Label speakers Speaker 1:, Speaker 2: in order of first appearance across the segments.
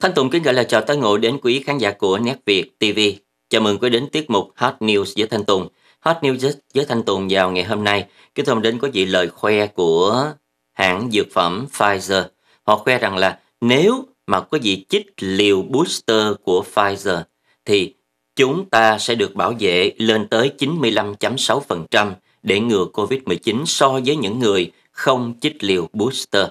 Speaker 1: Thanh Tùng kính gửi lời chào tới ngộ đến quý khán giả của Nét Việt TV. Chào mừng quý đến tiết mục Hot News với Thanh Tùng. Hot News với Thanh Tùng vào ngày hôm nay, kính thông đến có vị lời khoe của hãng dược phẩm Pfizer. Họ khoe rằng là nếu mà có vị chích liều booster của Pfizer thì chúng ta sẽ được bảo vệ lên tới 95.6% để ngừa COVID-19 so với những người không chích liều booster.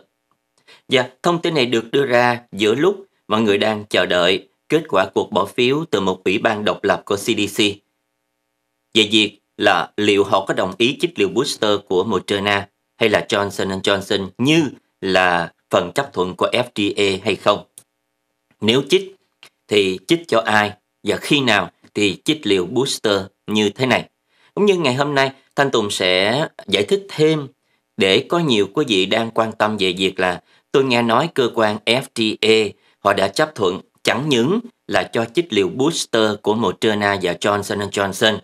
Speaker 1: Và thông tin này được đưa ra giữa lúc mọi người đang chờ đợi kết quả cuộc bỏ phiếu từ một ủy ban độc lập của CDC. Về việc là liệu họ có đồng ý chích liều booster của Moderna hay là Johnson Johnson như là phần chấp thuận của FDA hay không. Nếu chích thì chích cho ai và khi nào thì chích liều booster như thế này. Cũng như ngày hôm nay, Thanh Tùng sẽ giải thích thêm để có nhiều quý vị đang quan tâm về việc là tôi nghe nói cơ quan FDA họ đã chấp thuận chẳng những là cho chích liều booster của Moderna và Johnson Johnson,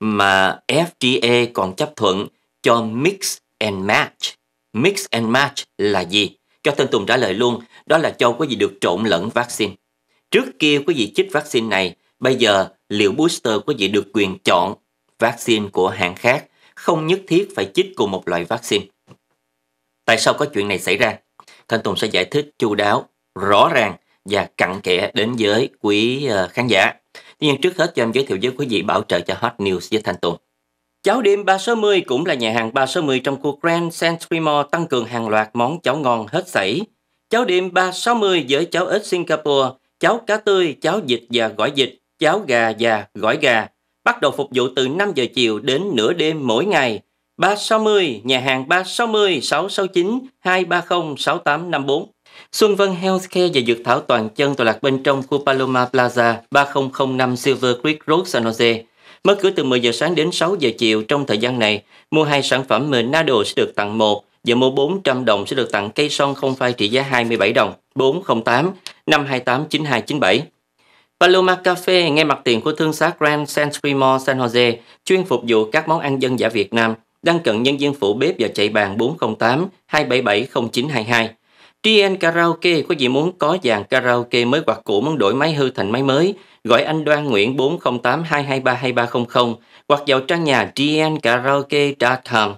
Speaker 1: mà FDA còn chấp thuận cho mix and match. Mix and match là gì? Cho tên Tùng trả lời luôn, đó là cho quý vị được trộn lẫn vaccine. Trước kia quý vị chích vaccine này, bây giờ liệu booster quý vị được quyền chọn vaccine của hãng khác, không nhất thiết phải chích cùng một loại vaccine. Tại sao có chuyện này xảy ra? Thanh Tùng sẽ giải thích chu đáo rõ ràng và cặn kẽ đến với quý ờ, khán giả. Tuy nhiên trước hết cho em giới thiệu với quý vị bảo trợ cho Hot News với Thanh Tùng. Cháo đêm 360 cũng là nhà hàng 360 trong khu Grand Century Mall tăng cường hàng loạt món cháo ngon hết sảy. Cháo đêm 360 với cháo ếch Singapore, cháo cá tươi, cháo vịt và gỏi vịt, cháo gà và gỏi gà. Bắt đầu phục vụ từ 5 giờ chiều đến nửa đêm mỗi ngày. 360, nhà hàng 360 669 230 6854. Xuân Vân Healthcare và dược thảo toàn chân tọa lạc bên trong khu Paloma Plaza 3005 Silver Creek Road San Jose. Mở cửa từ 10 giờ sáng đến 6 giờ chiều trong thời gian này, mua hai sản phẩm Menado sẽ được tặng một và mua 400 đồng sẽ được tặng cây son không phai trị giá 27 đồng 408 528 9297. Paloma Cafe ngay mặt tiền của thương xá Grand San Mall San Jose chuyên phục vụ các món ăn dân giả Việt Nam đang cận nhân viên phụ bếp và chạy bàn 408 277 0922. TN Karaoke có gì muốn có dàn karaoke mới hoặc cũ muốn đổi máy hư thành máy mới, gọi anh Đoan Nguyễn 408 223 2300 hoặc vào trang nhà dnkaraoke.com.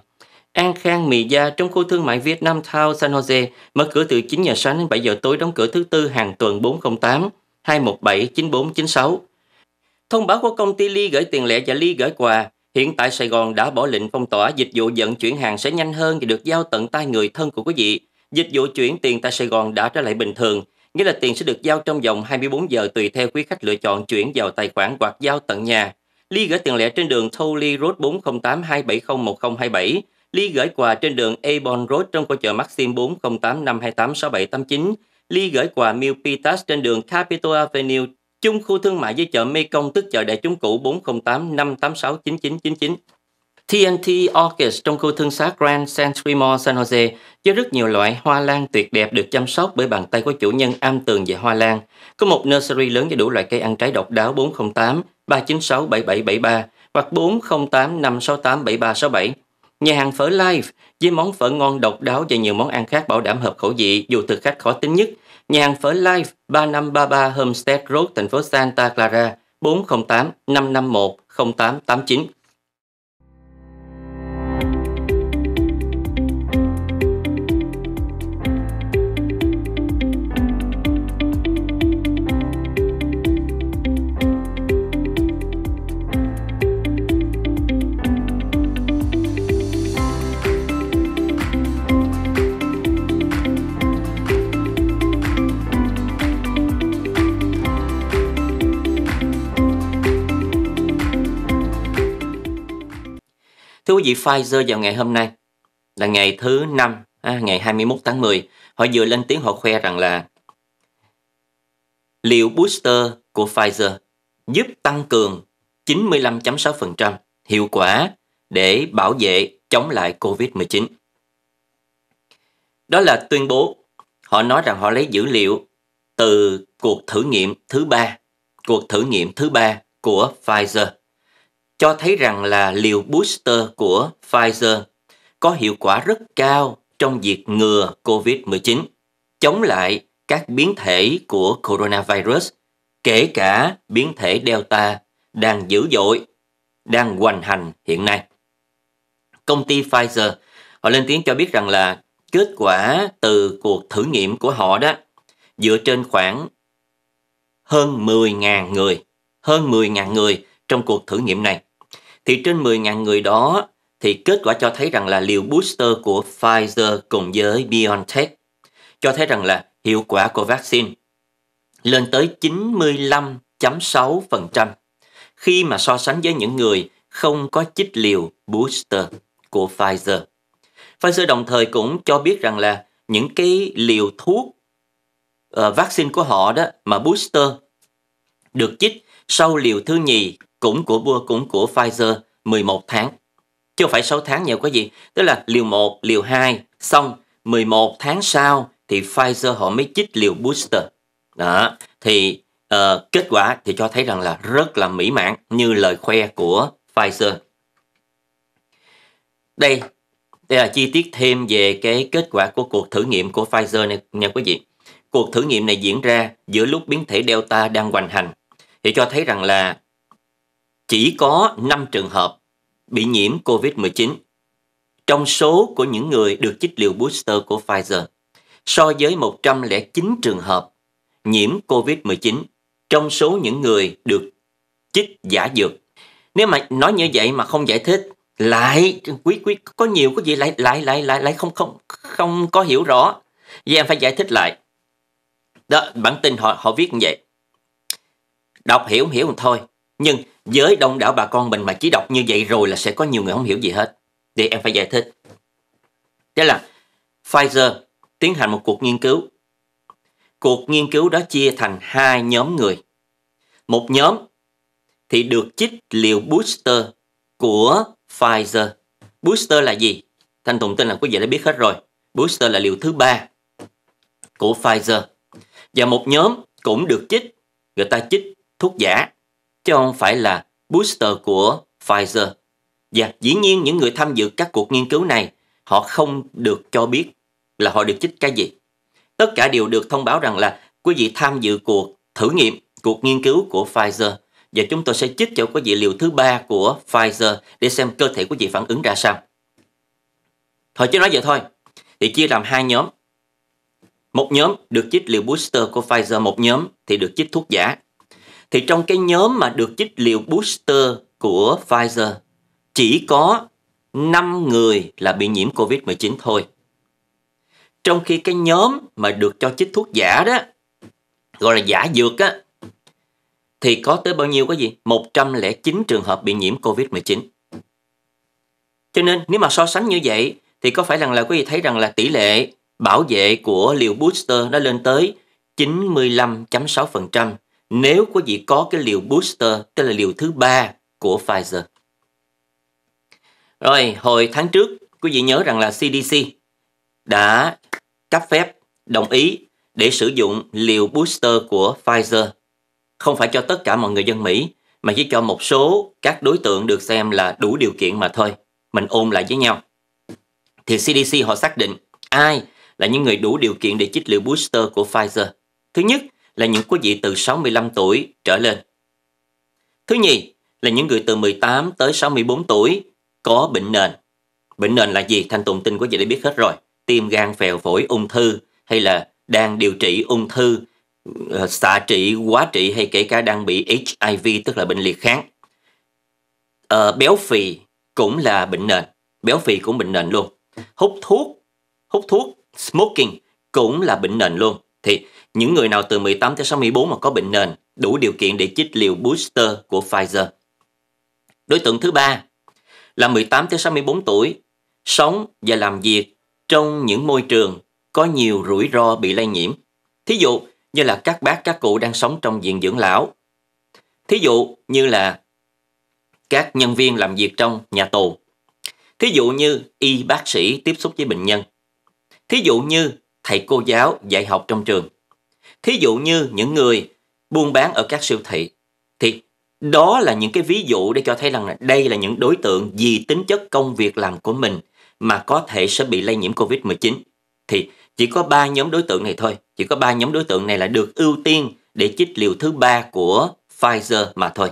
Speaker 1: An Khang Mì Gia trong khu thương mại Việt Nam Town San Jose mở cửa từ 9 giờ sáng đến 7 giờ tối đóng cửa thứ tư hàng tuần 408 217 9496. Thông báo của công ty Ly gửi tiền lẻ và Ly gửi quà. Hiện tại Sài Gòn đã bỏ lệnh phong tỏa, dịch vụ vận chuyển hàng sẽ nhanh hơn và được giao tận tay người thân của quý vị. Dịch vụ chuyển tiền tại Sài Gòn đã trở lại bình thường, nghĩa là tiền sẽ được giao trong vòng 24 giờ tùy theo quý khách lựa chọn chuyển vào tài khoản hoặc giao tận nhà. Ly gửi tiền lẻ trên đường Thowly Road 408 270 1027, Ly gửi quà trên đường Avon Road trong khu chợ Maxim 408 528 6789, Ly gửi quà Milpitas trên đường Capitol Avenue chung khu thương mại với chợ Mekong tức chợ đại chúng cũ 408 586 9999. TNT Orchid trong khu thương xá Grand San Remo San Jose với rất nhiều loại hoa lan tuyệt đẹp được chăm sóc bởi bàn tay của chủ nhân am tường về hoa lan. Có một nursery lớn với đủ loại cây ăn trái độc đáo 408 396 7773 hoặc 408 568 7367. Nhà hàng phở life với món phở ngon độc đáo và nhiều món ăn khác bảo đảm hợp khẩu vị dù thực khách khó tính nhất. Nhà hàng phở Live 3533 Homestead Road, thành phố Santa Clara 408 551 0889. quý vị Pfizer vào ngày hôm nay là ngày thứ năm à, ngày 21 tháng 10 họ vừa lên tiếng họ khoe rằng là liệu booster của Pfizer giúp tăng cường 95.6% hiệu quả để bảo vệ chống lại COVID-19. Đó là tuyên bố họ nói rằng họ lấy dữ liệu từ cuộc thử nghiệm thứ ba, cuộc thử nghiệm thứ ba của Pfizer cho thấy rằng là liều booster của Pfizer có hiệu quả rất cao trong việc ngừa COVID-19, chống lại các biến thể của coronavirus, kể cả biến thể Delta đang dữ dội, đang hoành hành hiện nay. Công ty Pfizer họ lên tiếng cho biết rằng là kết quả từ cuộc thử nghiệm của họ đó dựa trên khoảng hơn 10.000 người, hơn 10.000 người trong cuộc thử nghiệm này thì trên 10.000 người đó thì kết quả cho thấy rằng là liều booster của Pfizer cùng với BioNTech cho thấy rằng là hiệu quả của vaccine lên tới 95.6% khi mà so sánh với những người không có chích liều booster của Pfizer. Pfizer đồng thời cũng cho biết rằng là những cái liều thuốc uh, vaccine của họ đó mà booster được chích sau liều thứ nhì cũng của Bua cũng của Pfizer 11 tháng. Chứ phải 6 tháng nhiều quá gì. Tức là liều 1, liều 2 xong 11 tháng sau thì Pfizer họ mới chích liều booster. Đó, thì uh, kết quả thì cho thấy rằng là rất là mỹ mãn như lời khoe của Pfizer. Đây, đây là chi tiết thêm về cái kết quả của cuộc thử nghiệm của Pfizer này nha quý vị. Cuộc thử nghiệm này diễn ra giữa lúc biến thể Delta đang hoành hành. Thì cho thấy rằng là chỉ có 5 trường hợp bị nhiễm COVID-19 trong số của những người được chích liều booster của Pfizer so với 109 trường hợp nhiễm COVID-19 trong số những người được chích giả dược. Nếu mà nói như vậy mà không giải thích lại quý quý có nhiều cái gì lại lại lại lại lại không không không có hiểu rõ. Vậy em phải giải thích lại. Đó, bản tin họ họ viết như vậy. Đọc hiểu hiểu thì thôi. Nhưng với đông đảo bà con mình mà chỉ đọc như vậy rồi là sẽ có nhiều người không hiểu gì hết. Thì em phải giải thích. Thế là Pfizer tiến hành một cuộc nghiên cứu. Cuộc nghiên cứu đó chia thành hai nhóm người. Một nhóm thì được chích liều booster của Pfizer. Booster là gì? Thanh Tùng tin là quý vị đã biết hết rồi. Booster là liều thứ ba của Pfizer. Và một nhóm cũng được chích, người ta chích thuốc giả chứ không phải là booster của Pfizer. Và dĩ nhiên những người tham dự các cuộc nghiên cứu này, họ không được cho biết là họ được chích cái gì. Tất cả đều được thông báo rằng là quý vị tham dự cuộc thử nghiệm, cuộc nghiên cứu của Pfizer và chúng tôi sẽ chích cho quý vị liều thứ ba của Pfizer để xem cơ thể quý vị phản ứng ra sao. Thôi chứ nói vậy thôi, thì chia làm hai nhóm. Một nhóm được chích liều booster của Pfizer, một nhóm thì được chích thuốc giả thì trong cái nhóm mà được chích liều booster của Pfizer chỉ có 5 người là bị nhiễm COVID-19 thôi. Trong khi cái nhóm mà được cho chích thuốc giả đó, gọi là giả dược á, thì có tới bao nhiêu cái gì? 109 trường hợp bị nhiễm COVID-19. Cho nên nếu mà so sánh như vậy thì có phải rằng là quý vị thấy rằng là tỷ lệ bảo vệ của liều booster đã lên tới 95.6% nếu quý vị có cái liều booster, tức là liều thứ ba của Pfizer. Rồi, hồi tháng trước, quý vị nhớ rằng là CDC đã cấp phép, đồng ý để sử dụng liều booster của Pfizer. Không phải cho tất cả mọi người dân Mỹ, mà chỉ cho một số các đối tượng được xem là đủ điều kiện mà thôi. Mình ôm lại với nhau. Thì CDC họ xác định ai là những người đủ điều kiện để chích liều booster của Pfizer. Thứ nhất là những quý vị từ 65 tuổi trở lên. Thứ nhì là những người từ 18 tới 64 tuổi có bệnh nền. Bệnh nền là gì? Thanh Tùng tin quý vị đã biết hết rồi. Tim, gan, phèo, phổi, ung thư hay là đang điều trị ung thư, ờ, xạ trị, quá trị hay kể cả đang bị HIV tức là bệnh liệt kháng. À, béo phì cũng là bệnh nền. Béo phì cũng bệnh nền luôn. Hút thuốc, hút thuốc, smoking cũng là bệnh nền luôn. Thì những người nào từ 18 tới 64 mà có bệnh nền đủ điều kiện để chích liều booster của Pfizer. Đối tượng thứ ba là 18 tới 64 tuổi, sống và làm việc trong những môi trường có nhiều rủi ro bị lây nhiễm. Thí dụ như là các bác các cụ đang sống trong viện dưỡng lão. Thí dụ như là các nhân viên làm việc trong nhà tù. Thí dụ như y bác sĩ tiếp xúc với bệnh nhân. Thí dụ như thầy cô giáo dạy học trong trường. Thí dụ như những người buôn bán ở các siêu thị. Thì đó là những cái ví dụ để cho thấy rằng là đây là những đối tượng vì tính chất công việc làm của mình mà có thể sẽ bị lây nhiễm Covid-19. Thì chỉ có ba nhóm đối tượng này thôi. Chỉ có ba nhóm đối tượng này là được ưu tiên để chích liều thứ ba của Pfizer mà thôi.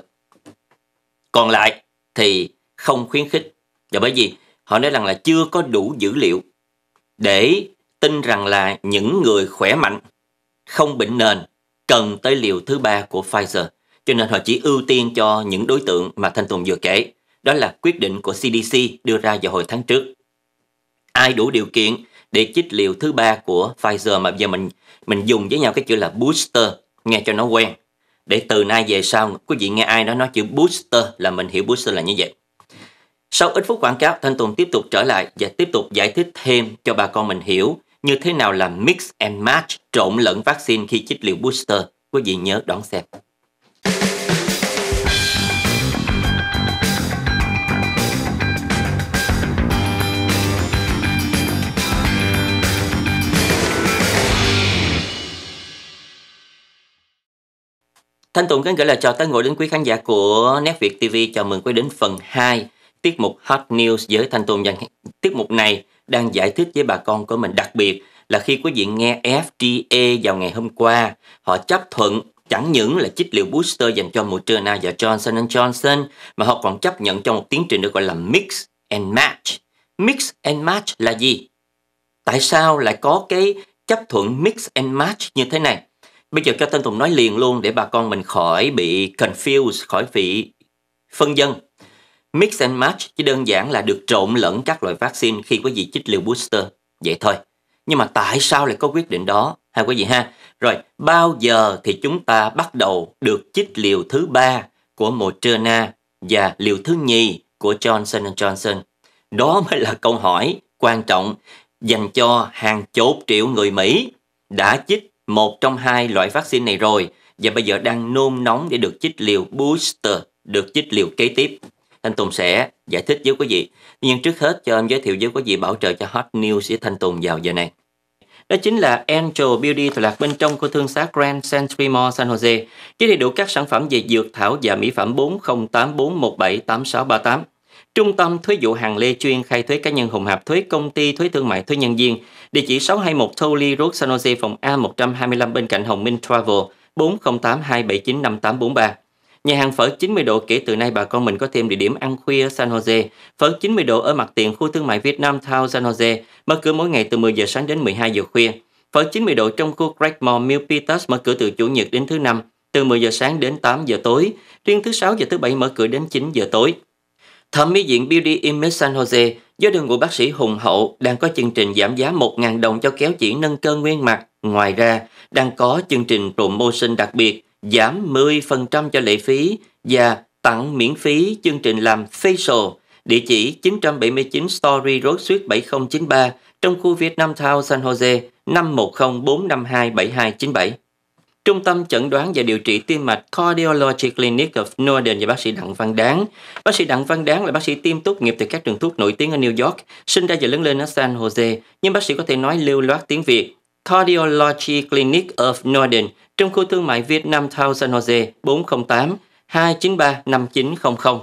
Speaker 1: Còn lại thì không khuyến khích. Và bởi vì họ nói rằng là chưa có đủ dữ liệu để tin rằng là những người khỏe mạnh không bệnh nền cần tới liều thứ ba của Pfizer, cho nên họ chỉ ưu tiên cho những đối tượng mà Thanh Tùng vừa kể. Đó là quyết định của CDC đưa ra vào hồi tháng trước. Ai đủ điều kiện để chích liều thứ ba của Pfizer mà giờ mình mình dùng với nhau cái chữ là booster, nghe cho nó quen. Để từ nay về sau, quý vị nghe ai đó nói chữ booster là mình hiểu booster là như vậy. Sau ít phút quảng cáo, Thanh Tùng tiếp tục trở lại và tiếp tục giải thích thêm cho bà con mình hiểu như thế nào là mix and match trộn lẫn vaccine khi chích liều booster. Quý vị nhớ đón xem. Thanh Tùng kính gửi lời chào tới ngồi đến quý khán giả của Nét Việt TV. Chào mừng quý đến phần 2 tiết mục Hot News với Thanh Tùng. dành Tiết mục này đang giải thích với bà con của mình. Đặc biệt là khi quý vị nghe FDA vào ngày hôm qua, họ chấp thuận chẳng những là chích liều booster dành cho Moderna và Johnson Johnson mà họ còn chấp nhận cho một tiến trình được gọi là mix and match. Mix and match là gì? Tại sao lại có cái chấp thuận mix and match như thế này? Bây giờ cho tên Tùng nói liền luôn để bà con mình khỏi bị confused, khỏi bị phân dân. Mix and match chỉ đơn giản là được trộn lẫn các loại vaccine khi quý vị chích liều booster. Vậy thôi. Nhưng mà tại sao lại có quyết định đó? Ha quý vị ha. Rồi, bao giờ thì chúng ta bắt đầu được chích liều thứ ba của Moderna và liều thứ nhì của Johnson Johnson? Đó mới là câu hỏi quan trọng dành cho hàng chục triệu người Mỹ đã chích một trong hai loại vaccine này rồi và bây giờ đang nôn nóng để được chích liều booster, được chích liều kế tiếp. Thanh Tùng sẽ giải thích với quý vị. Nhưng trước hết cho em giới thiệu với quý vị bảo trợ cho Hot News với Thanh Tùng vào giờ này. Đó chính là Angel Beauty thuộc lạc bên trong của thương xá Grand Century Mall San Jose với đầy đủ các sản phẩm về dược thảo và mỹ phẩm 4084178638. Trung tâm thuế vụ hàng lê chuyên khai thuế cá nhân Hùng Hạp thuế công ty thuế thương mại thuế nhân viên, địa chỉ 621 Tully Road San Jose phòng A125 bên cạnh Hồng Minh Travel 4082795843. Nhà hàng phở 90 độ kể từ nay bà con mình có thêm địa điểm ăn khuya San Jose. Phở 90 độ ở mặt tiền khu thương mại Việt Nam Town San Jose, mở cửa mỗi ngày từ 10 giờ sáng đến 12 giờ khuya. Phở 90 độ trong khu Craigmore Mill Peters mở cửa từ Chủ nhật đến thứ năm, từ 10 giờ sáng đến 8 giờ tối, riêng thứ sáu và thứ bảy mở cửa đến 9 giờ tối. Thẩm mỹ viện Beauty Image San Jose do đội ngũ bác sĩ Hùng Hậu đang có chương trình giảm giá 1.000 đồng cho kéo chỉ nâng cơ nguyên mặt. Ngoài ra, đang có chương trình promotion đặc biệt giảm 10% cho lệ phí và tặng miễn phí chương trình làm facial địa chỉ 979 Story Road Suite 7093 trong khu Vietnam Town San Jose 5104527297. Trung tâm chẩn đoán và điều trị tim mạch Cardiology Clinic of Northern và bác sĩ Đặng Văn Đáng. Bác sĩ Đặng Văn Đáng là bác sĩ tiêm tốt nghiệp từ các trường thuốc nổi tiếng ở New York, sinh ra và lớn lên ở San Jose, nhưng bác sĩ có thể nói lưu loát tiếng Việt, Cardiology Clinic of Northern trong khu thương mại Việt Nam Town San Jose 408 293 5900.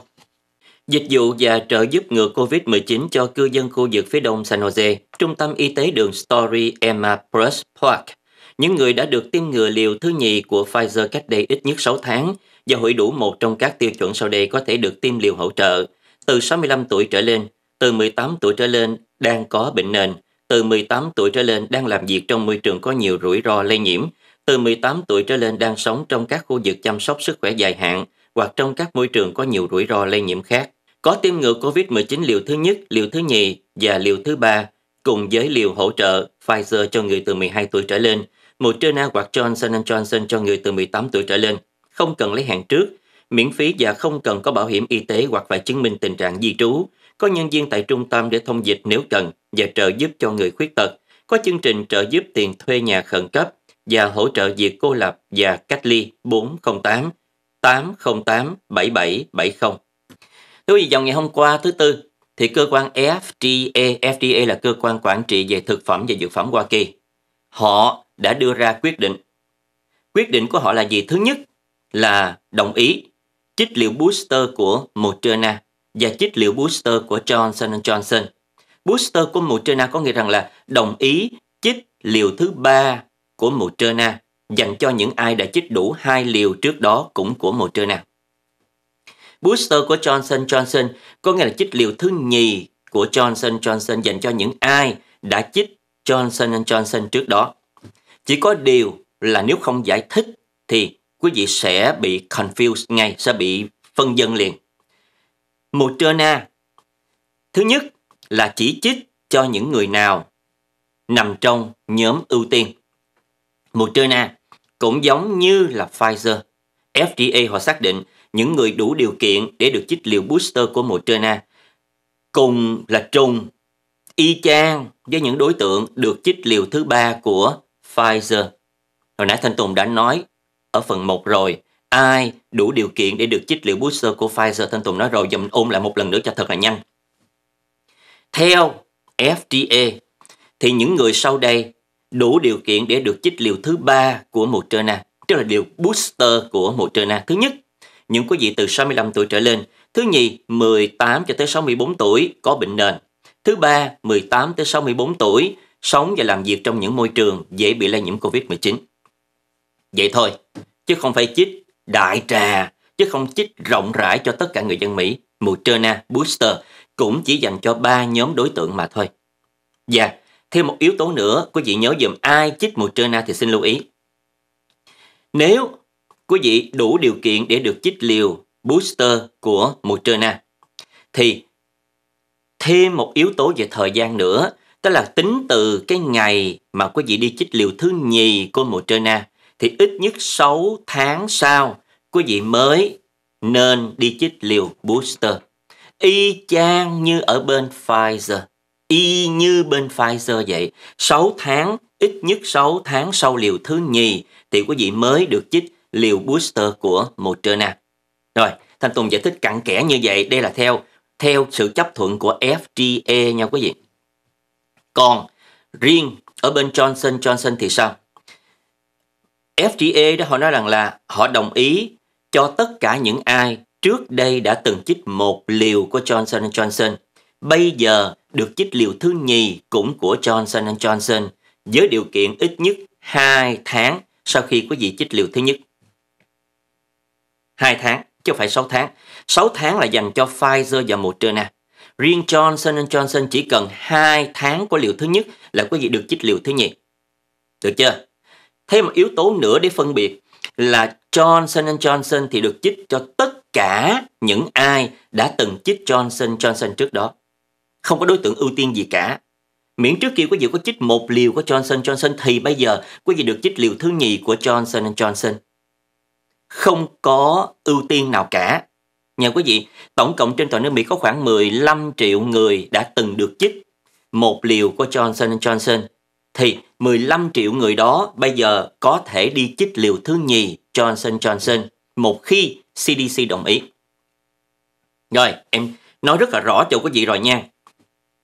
Speaker 1: Dịch vụ và trợ giúp ngừa COVID-19 cho cư dân khu vực phía đông San Jose, Trung tâm Y tế đường Story Emma Plus Park. Những người đã được tiêm ngừa liều thứ nhì của Pfizer cách đây ít nhất 6 tháng và hội đủ một trong các tiêu chuẩn sau đây có thể được tiêm liều hỗ trợ. Từ 65 tuổi trở lên, từ 18 tuổi trở lên đang có bệnh nền từ 18 tuổi trở lên đang làm việc trong môi trường có nhiều rủi ro lây nhiễm, từ 18 tuổi trở lên đang sống trong các khu vực chăm sóc sức khỏe dài hạn hoặc trong các môi trường có nhiều rủi ro lây nhiễm khác. Có tiêm ngừa COVID-19 liều thứ nhất, liều thứ nhì và liều thứ ba cùng với liều hỗ trợ Pfizer cho người từ 12 tuổi trở lên, Moderna hoặc Johnson Johnson cho người từ 18 tuổi trở lên, không cần lấy hàng trước, miễn phí và không cần có bảo hiểm y tế hoặc phải chứng minh tình trạng di trú có nhân viên tại trung tâm để thông dịch nếu cần và trợ giúp cho người khuyết tật, có chương trình trợ giúp tiền thuê nhà khẩn cấp và hỗ trợ việc cô lập và cách ly 408 808 7770. Thưa quý vị, vào ngày hôm qua thứ Tư, thì cơ quan FDA, FDA là cơ quan quản trị về thực phẩm và dược phẩm Hoa Kỳ, họ đã đưa ra quyết định. Quyết định của họ là gì? Thứ nhất là đồng ý chích liệu booster của Moderna và chích liều booster của Johnson Johnson. Booster của Moderna có nghĩa rằng là đồng ý chích liều thứ ba của Moderna dành cho những ai đã chích đủ hai liều trước đó cũng của Moderna. Booster của Johnson Johnson có nghĩa là chích liều thứ nhì của Johnson Johnson dành cho những ai đã chích Johnson Johnson trước đó. Chỉ có điều là nếu không giải thích thì quý vị sẽ bị confused ngay, sẽ bị phân dân liền. Moderna. Thứ nhất là chỉ trích cho những người nào nằm trong nhóm ưu tiên. Moderna cũng giống như là Pfizer. FDA họ xác định những người đủ điều kiện để được chích liều booster của Moderna cùng là trùng y chang với những đối tượng được chích liều thứ ba của Pfizer. Hồi nãy Thanh Tùng đã nói ở phần 1 rồi ai đủ điều kiện để được chích liệu booster của Pfizer Thanh Tùng nói rồi dùm ôm lại một lần nữa cho thật là nhanh. Theo FDA thì những người sau đây đủ điều kiện để được chích liều thứ ba của Moderna, tức là liều booster của Moderna. Thứ nhất, những quý vị từ 65 tuổi trở lên. Thứ nhì, 18 cho tới 64 tuổi có bệnh nền. Thứ ba, 18 tới 64 tuổi sống và làm việc trong những môi trường dễ bị lây nhiễm COVID-19. Vậy thôi, chứ không phải chích đại trà, chứ không chích rộng rãi cho tất cả người dân Mỹ, Moderna Booster cũng chỉ dành cho ba nhóm đối tượng mà thôi. Và dạ, thêm một yếu tố nữa, quý vị nhớ dùm ai chích Moderna thì xin lưu ý. Nếu quý vị đủ điều kiện để được chích liều booster của Moderna thì thêm một yếu tố về thời gian nữa, tức là tính từ cái ngày mà quý vị đi chích liều thứ nhì của Moderna thì ít nhất 6 tháng sau quý vị mới nên đi chích liều booster. Y chang như ở bên Pfizer. Y như bên Pfizer vậy. 6 tháng, ít nhất 6 tháng sau liều thứ nhì thì quý vị mới được chích liều booster của Moderna. Rồi, Thanh Tùng giải thích cặn kẽ như vậy. Đây là theo theo sự chấp thuận của FDA nha quý vị. Còn riêng ở bên Johnson Johnson thì sao? FDA đó họ nói rằng là họ đồng ý cho tất cả những ai trước đây đã từng chích một liều của Johnson Johnson bây giờ được chích liều thứ nhì cũng của Johnson Johnson với điều kiện ít nhất 2 tháng sau khi quý vị chích liều thứ nhất. 2 tháng chứ không phải 6 tháng. 6 tháng là dành cho Pfizer và Moderna. Riêng Johnson Johnson chỉ cần 2 tháng của liều thứ nhất là quý vị được chích liều thứ nhì. Được chưa? Thêm một yếu tố nữa để phân biệt là Johnson Johnson thì được chích cho tất cả những ai đã từng chích Johnson Johnson trước đó. Không có đối tượng ưu tiên gì cả. Miễn trước kia quý vị có chích một liều của Johnson Johnson thì bây giờ quý vị được chích liều thứ nhì của Johnson Johnson. Không có ưu tiên nào cả. Nhà quý vị, tổng cộng trên toàn nước Mỹ có khoảng 15 triệu người đã từng được chích một liều của Johnson Johnson thì 15 triệu người đó bây giờ có thể đi chích liều thứ nhì Johnson Johnson một khi CDC đồng ý. Rồi, em nói rất là rõ cho quý vị rồi nha.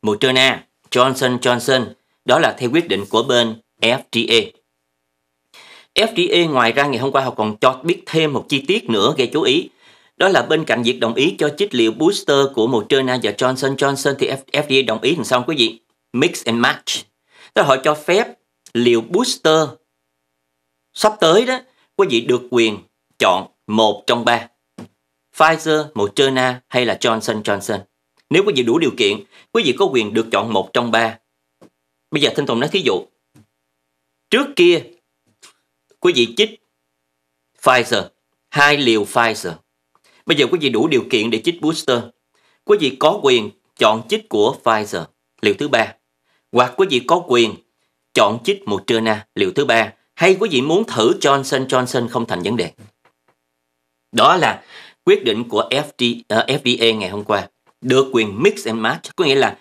Speaker 1: Moderna, Johnson Johnson, đó là theo quyết định của bên FDA. FDA ngoài ra ngày hôm qua họ còn cho biết thêm một chi tiết nữa gây chú ý. Đó là bên cạnh việc đồng ý cho chích liệu booster của Moderna và Johnson Johnson thì FDA đồng ý làm sao quý vị? Mix and match Tức họ cho phép liều booster sắp tới đó, quý vị được quyền chọn một trong ba. Pfizer, Moderna hay là Johnson Johnson. Nếu quý vị đủ điều kiện, quý vị có quyền được chọn một trong ba. Bây giờ Thanh Tùng nói thí dụ. Trước kia, quý vị chích Pfizer, hai liều Pfizer. Bây giờ quý vị đủ điều kiện để chích booster. Quý vị có quyền chọn chích của Pfizer, liều thứ ba. Hoặc quý vị có quyền chọn chích Moderna liều thứ ba hay quý vị muốn thử Johnson Johnson không thành vấn đề. Đó là quyết định của FD, ờ, uh, FDA ngày hôm qua. Được quyền mix and match, có nghĩa là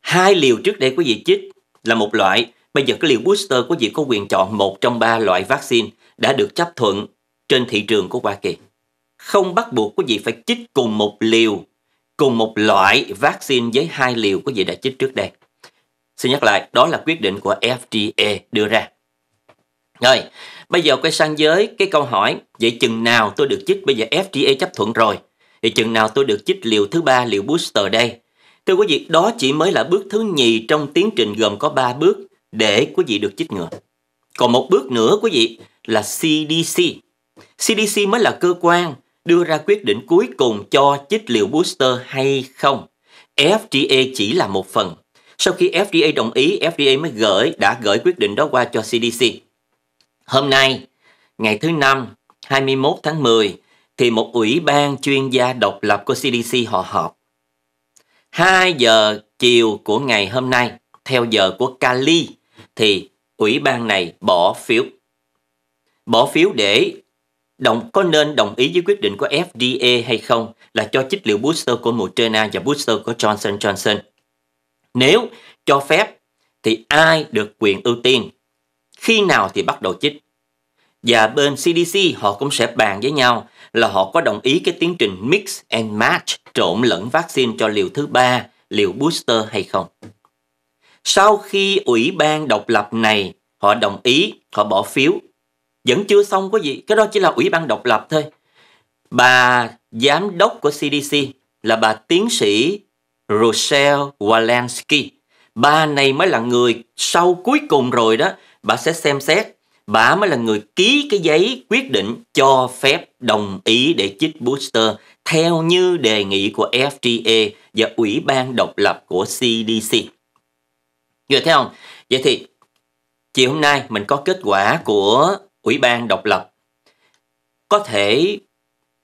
Speaker 1: hai liều trước đây quý vị chích là một loại, bây giờ cái liều booster quý vị có quyền chọn một trong ba loại vaccine đã được chấp thuận trên thị trường của Hoa Kỳ. Không bắt buộc quý vị phải chích cùng một liều, cùng một loại vaccine với hai liều quý vị đã chích trước đây. Xin nhắc lại, đó là quyết định của FDA đưa ra. Rồi, bây giờ quay sang giới cái câu hỏi, vậy chừng nào tôi được chích bây giờ FDA chấp thuận rồi, thì chừng nào tôi được chích liều thứ ba liều booster đây? Thưa quý vị, đó chỉ mới là bước thứ nhì trong tiến trình gồm có 3 bước để quý vị được chích ngừa. Còn một bước nữa quý vị là CDC. CDC mới là cơ quan đưa ra quyết định cuối cùng cho chích liều booster hay không. FDA chỉ là một phần sau khi FDA đồng ý, FDA mới gửi đã gửi quyết định đó qua cho CDC. Hôm nay, ngày thứ năm, 21 tháng 10 thì một ủy ban chuyên gia độc lập của CDC họ họp. 2 giờ chiều của ngày hôm nay theo giờ của Cali thì ủy ban này bỏ phiếu. Bỏ phiếu để đồng có nên đồng ý với quyết định của FDA hay không là cho chích liệu booster của Moderna và booster của Johnson Johnson. Nếu cho phép thì ai được quyền ưu tiên, khi nào thì bắt đầu chích. Và bên CDC họ cũng sẽ bàn với nhau là họ có đồng ý cái tiến trình mix and match trộn lẫn vaccine cho liều thứ ba, liều booster hay không. Sau khi ủy ban độc lập này họ đồng ý, họ bỏ phiếu, vẫn chưa xong có gì, cái đó chỉ là ủy ban độc lập thôi. Bà giám đốc của CDC là bà tiến sĩ Rochelle Walensky. Bà này mới là người sau cuối cùng rồi đó, bà sẽ xem xét. Bà mới là người ký cái giấy quyết định cho phép đồng ý để chích booster theo như đề nghị của FDA và Ủy ban độc lập của CDC. Vừa thấy không? Vậy thì chiều hôm nay mình có kết quả của Ủy ban độc lập. Có thể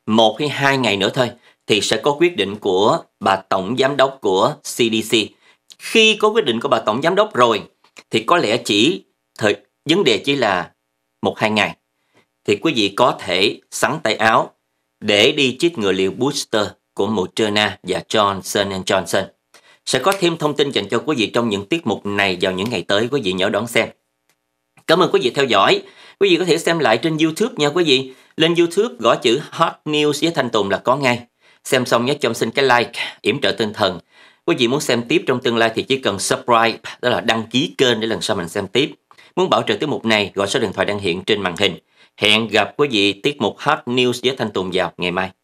Speaker 1: một hay hai ngày nữa thôi thì sẽ có quyết định của bà tổng giám đốc của CDC. Khi có quyết định của bà tổng giám đốc rồi thì có lẽ chỉ thời vấn đề chỉ là một hai ngày thì quý vị có thể sắn tay áo để đi chích ngừa liều booster của Moderna và Johnson Johnson. Sẽ có thêm thông tin dành cho quý vị trong những tiết mục này vào những ngày tới quý vị nhớ đón xem. Cảm ơn quý vị theo dõi. Quý vị có thể xem lại trên YouTube nha quý vị. Lên YouTube gõ chữ Hot News với Thanh Tùng là có ngay. Xem xong nhớ cho em xin cái like, yểm trợ tinh thần. Quý vị muốn xem tiếp trong tương lai thì chỉ cần subscribe, đó là đăng ký kênh để lần sau mình xem tiếp. Muốn bảo trợ tiết mục này, gọi số điện thoại đang hiện trên màn hình. Hẹn gặp quý vị tiết mục Hot News với Thanh Tùng vào ngày mai.